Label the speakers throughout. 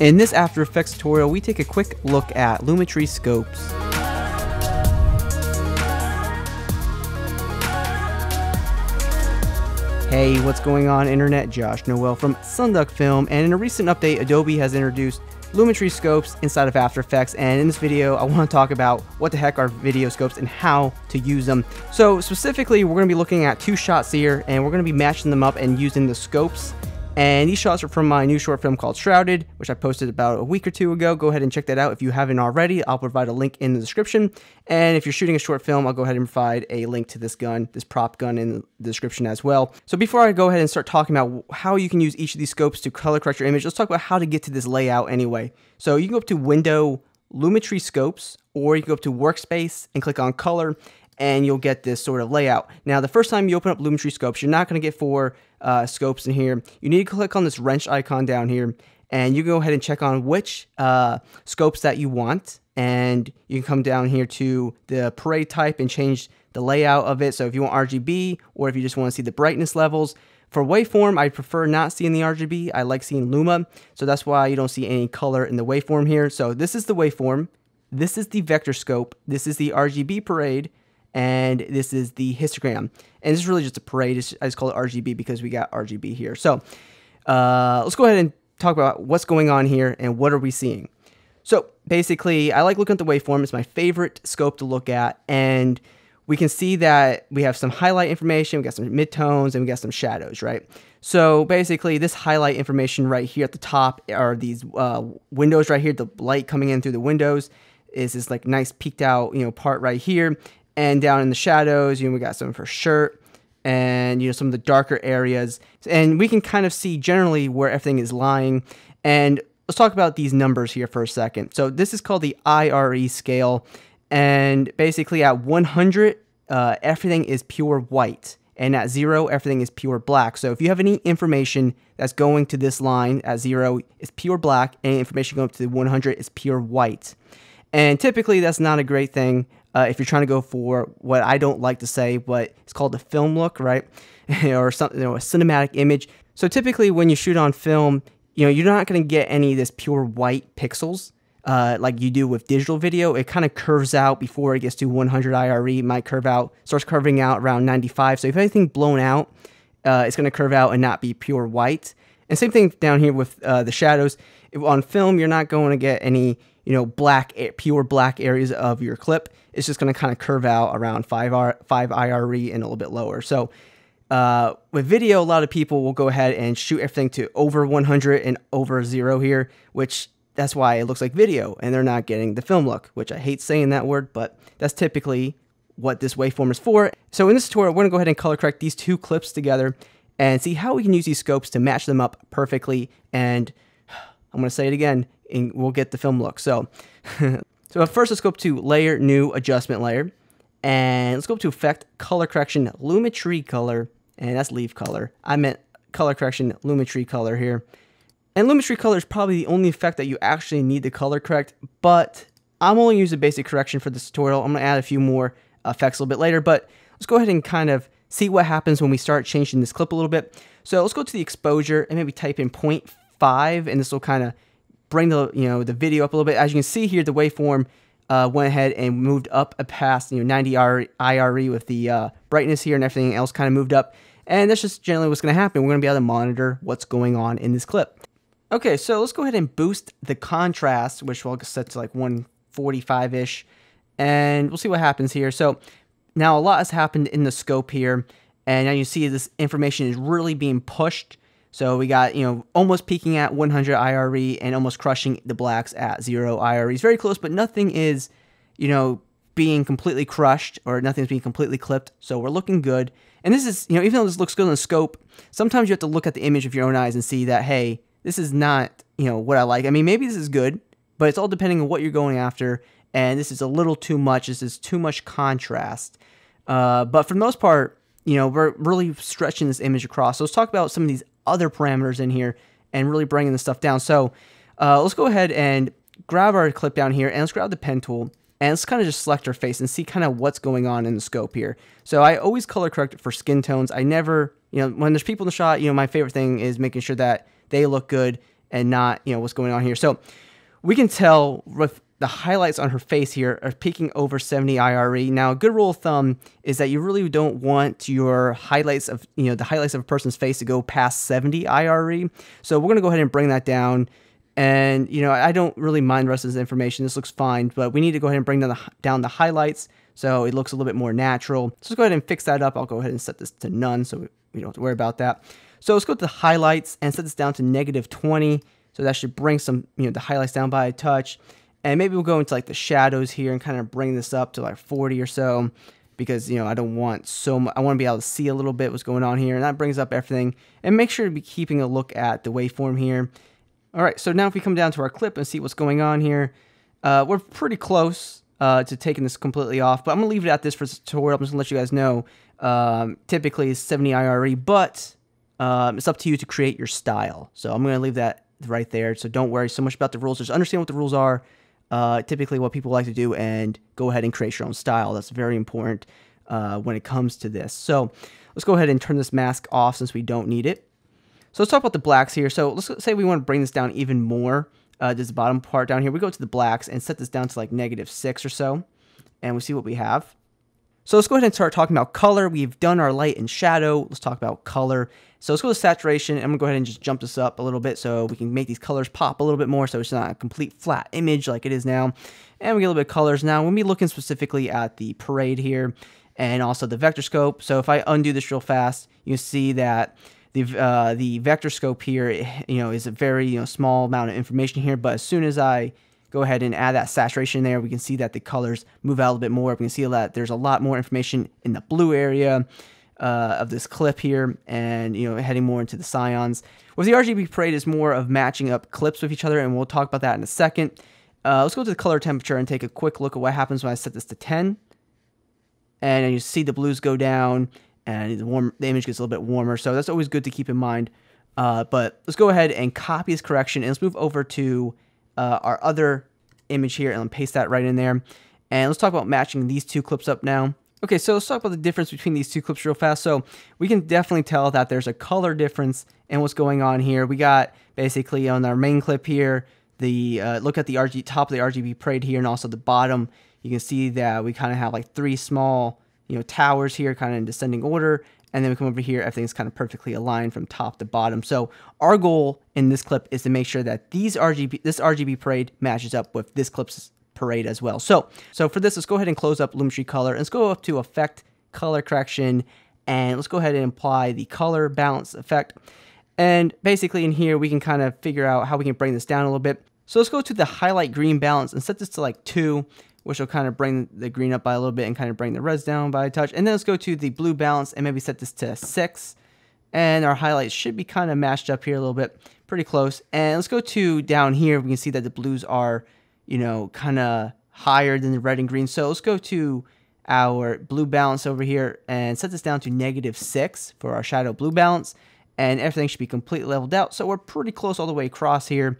Speaker 1: In this After Effects tutorial, we take a quick look at Lumetri scopes. Hey, what's going on internet? Josh Noel from Sunduck Film, and in a recent update, Adobe has introduced Lumetri scopes inside of After Effects, and in this video, I want to talk about what the heck are video scopes and how to use them. So specifically, we're going to be looking at two shots here, and we're going to be matching them up and using the scopes and these shots are from my new short film called Shrouded, which I posted about a week or two ago. Go ahead and check that out if you haven't already. I'll provide a link in the description. And if you're shooting a short film, I'll go ahead and provide a link to this gun, this prop gun in the description as well. So before I go ahead and start talking about how you can use each of these scopes to color correct your image, let's talk about how to get to this layout anyway. So you can go up to Window, Lumetri Scopes, or you can go up to Workspace and click on Color, and you'll get this sort of layout. Now, the first time you open up Lumetri Scopes, you're not going to get four uh, scopes in here, you need to click on this wrench icon down here and you can go ahead and check on which uh, scopes that you want. And you can come down here to the parade type and change the layout of it. So if you want RGB or if you just want to see the brightness levels, for waveform, I prefer not seeing the RGB. I like seeing Luma. So that's why you don't see any color in the waveform here. So this is the waveform. This is the vector scope. This is the RGB parade and this is the histogram. And this is really just a parade. It's, I just call it RGB because we got RGB here. So uh, let's go ahead and talk about what's going on here and what are we seeing. So basically, I like looking at the waveform. It's my favorite scope to look at. And we can see that we have some highlight information, we got some midtones, and we got some shadows, right? So basically, this highlight information right here at the top are these uh, windows right here, the light coming in through the windows is this like nice peaked out you know part right here and down in the shadows, you know, we got some for shirt and you know some of the darker areas, and we can kind of see generally where everything is lying. And let's talk about these numbers here for a second. So this is called the IRE scale, and basically at 100, uh, everything is pure white. And at zero, everything is pure black. So if you have any information that's going to this line at zero, it's pure black. Any information going up to 100 is pure white. And typically, that's not a great thing uh, if you're trying to go for what I don't like to say, but it's called the film look, right? or something, you know, a cinematic image. So typically when you shoot on film, you know, you're not going to get any of this pure white pixels. Uh, like you do with digital video, it kind of curves out before it gets to 100 IRE. It might curve out, starts curving out around 95. So if anything blown out, uh, it's going to curve out and not be pure white. And same thing down here with uh, the shadows. on film, you're not going to get any you know, black, pure black areas of your clip, it's just going to kind of curve out around 5, R, 5 IRE and a little bit lower. So uh, with video, a lot of people will go ahead and shoot everything to over 100 and over zero here, which that's why it looks like video and they're not getting the film look, which I hate saying that word, but that's typically what this waveform is for. So in this tutorial, we're gonna go ahead and color correct these two clips together and see how we can use these scopes to match them up perfectly. And I'm gonna say it again, and we'll get the film look. So, so first let's go up to layer, new adjustment layer, and let's go up to effect, color correction, Lumetri color, and that's leaf color. I meant color correction, Lumetri color here. And Lumetri color is probably the only effect that you actually need to color correct, but I'm only using basic correction for this tutorial. I'm gonna add a few more effects a little bit later, but let's go ahead and kind of see what happens when we start changing this clip a little bit. So let's go to the exposure and maybe type in 0.5 and this will kind of bring the you know the video up a little bit. As you can see here, the waveform uh, went ahead and moved up a past you know 90 IRE with the uh, brightness here and everything else kind of moved up. And that's just generally what's going to happen. We're going to be able to monitor what's going on in this clip. Okay, so let's go ahead and boost the contrast, which we'll set to like 145-ish, and we'll see what happens here. So now a lot has happened in the scope here, and now you see this information is really being pushed so we got, you know, almost peaking at 100 IRE and almost crushing the blacks at zero IREs. Very close, but nothing is, you know, being completely crushed or nothing's being completely clipped. So we're looking good. And this is, you know, even though this looks good on the scope, sometimes you have to look at the image of your own eyes and see that, hey, this is not, you know, what I like. I mean, maybe this is good, but it's all depending on what you're going after. And this is a little too much. This is too much contrast. Uh, but for the most part, you know, we're really stretching this image across. So let's talk about some of these other parameters in here and really bringing this stuff down. So uh, let's go ahead and grab our clip down here and let's grab the pen tool and let's kind of just select our face and see kind of what's going on in the scope here. So I always color correct for skin tones. I never, you know, when there's people in the shot, you know, my favorite thing is making sure that they look good and not, you know, what's going on here. So we can tell with the highlights on her face here are peaking over 70 IRE. Now, a good rule of thumb is that you really don't want your highlights of, you know, the highlights of a person's face to go past 70 IRE. So we're going to go ahead and bring that down. And, you know, I don't really mind the rest of this information. This looks fine, but we need to go ahead and bring down the, down the highlights so it looks a little bit more natural. So let's go ahead and fix that up. I'll go ahead and set this to none so we don't have to worry about that. So let's go to the highlights and set this down to negative 20. So that should bring some, you know, the highlights down by a touch. And maybe we'll go into like the shadows here and kind of bring this up to like 40 or so because, you know, I don't want so much, I want to be able to see a little bit what's going on here. And that brings up everything. And make sure to be keeping a look at the waveform here. All right, so now if we come down to our clip and see what's going on here, uh, we're pretty close uh, to taking this completely off, but I'm gonna leave it at this for this tutorial. I'm just gonna let you guys know. Um, typically it's 70 IRE, but um, it's up to you to create your style. So I'm gonna leave that right there. So don't worry so much about the rules. Just understand what the rules are uh, typically what people like to do and go ahead and create your own style. That's very important uh, when it comes to this. So let's go ahead and turn this mask off since we don't need it. So let's talk about the blacks here. So let's say we want to bring this down even more. Uh, this bottom part down here, we go to the blacks and set this down to like negative six or so, and we see what we have. So let's go ahead and start talking about color. We've done our light and shadow. Let's talk about color. So let's go to saturation. I'm gonna go ahead and just jump this up a little bit so we can make these colors pop a little bit more so it's not a complete flat image like it is now. And we get a little bit of colors now. We'll be looking specifically at the parade here and also the vector scope. So if I undo this real fast, you see that the uh, the vector scope here, you know, is a very you know small amount of information here. But as soon as I go ahead and add that saturation there. We can see that the colors move out a little bit more. We can see that there's a lot more information in the blue area. Uh, of this clip here and you know heading more into the scions with the rgb parade is more of matching up clips with each other and we'll talk about that in a second uh, let's go to the color temperature and take a quick look at what happens when i set this to 10 and you see the blues go down and the warm the image gets a little bit warmer so that's always good to keep in mind uh, but let's go ahead and copy this correction and let's move over to uh, our other image here and paste that right in there. And let's talk about matching these two clips up now. Okay, so let's talk about the difference between these two clips real fast. So we can definitely tell that there's a color difference in what's going on here. We got basically on our main clip here, the uh, look at the RG, top of the RGB parade here and also the bottom. You can see that we kind of have like three small you know, towers here kind of in descending order. And then we come over here, everything's kind of perfectly aligned from top to bottom. So our goal in this clip is to make sure that these RGB, this RGB parade matches up with this clip's parade as well. So, so for this, let's go ahead and close up Lumetri Color. Let's go up to Effect, Color Correction, and let's go ahead and apply the color balance effect. And basically in here, we can kind of figure out how we can bring this down a little bit. So let's go to the highlight green balance and set this to like two which will kind of bring the green up by a little bit and kind of bring the reds down by a touch. And then let's go to the blue balance and maybe set this to 6. And our highlights should be kind of matched up here a little bit, pretty close. And let's go to down here. We can see that the blues are, you know, kind of higher than the red and green. So let's go to our blue balance over here and set this down to negative 6 for our shadow blue balance. And everything should be completely leveled out. So we're pretty close all the way across here.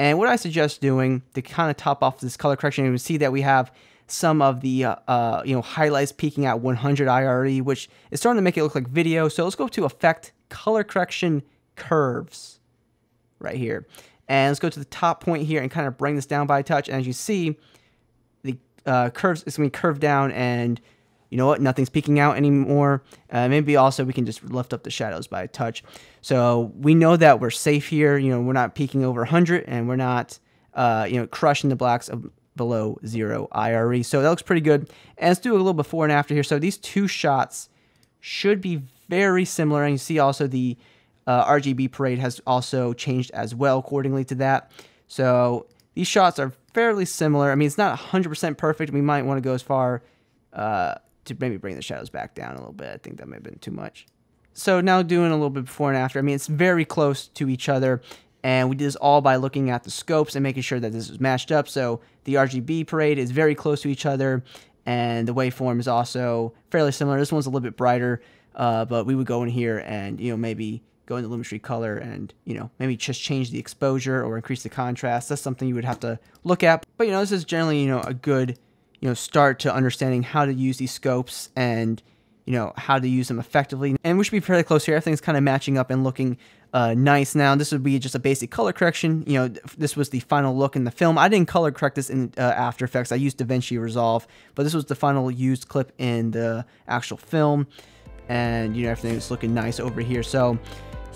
Speaker 1: And what I suggest doing to kind of top off this color correction, you can see that we have some of the uh, uh, you know highlights peaking at 100 IRE, which is starting to make it look like video. So let's go to Effect, Color Correction Curves, right here. And let's go to the top point here and kind of bring this down by a touch. And as you see, the uh, curves is going to be curved down and you know what, nothing's peeking out anymore. Uh, maybe also we can just lift up the shadows by a touch. So we know that we're safe here. You know, we're not peaking over 100 and we're not, uh, you know, crushing the blacks of below zero IRE. So that looks pretty good. And let's do a little before and after here. So these two shots should be very similar. And you see also the uh, RGB parade has also changed as well accordingly to that. So these shots are fairly similar. I mean, it's not 100% perfect. We might want to go as far uh, to maybe bring the shadows back down a little bit. I think that may have been too much. So now doing a little bit before and after. I mean, it's very close to each other. And we did this all by looking at the scopes and making sure that this was matched up. So the RGB parade is very close to each other. And the waveform is also fairly similar. This one's a little bit brighter. Uh, but we would go in here and, you know, maybe go into Lumetri Color and, you know, maybe just change the exposure or increase the contrast. That's something you would have to look at. But, you know, this is generally, you know, a good you know start to understanding how to use these scopes and you know how to use them effectively and we should be fairly close here everything's kind of matching up and looking uh, nice now this would be just a basic color correction you know this was the final look in the film i didn't color correct this in uh, after effects i used davinci resolve but this was the final used clip in the actual film and you know everything's looking nice over here so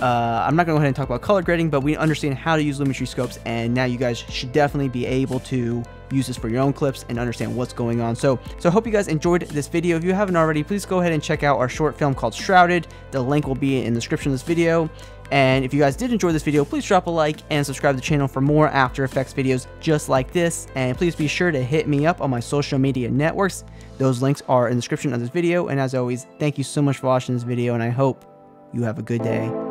Speaker 1: uh, I'm not going to go ahead and talk about color grading, but we understand how to use Lumetri scopes, and now you guys should definitely be able to use this for your own clips and understand what's going on. So, so I hope you guys enjoyed this video. If you haven't already, please go ahead and check out our short film called Shrouded. The link will be in the description of this video. And if you guys did enjoy this video, please drop a like and subscribe to the channel for more After Effects videos just like this. And please be sure to hit me up on my social media networks. Those links are in the description of this video. And as always, thank you so much for watching this video and I hope you have a good day.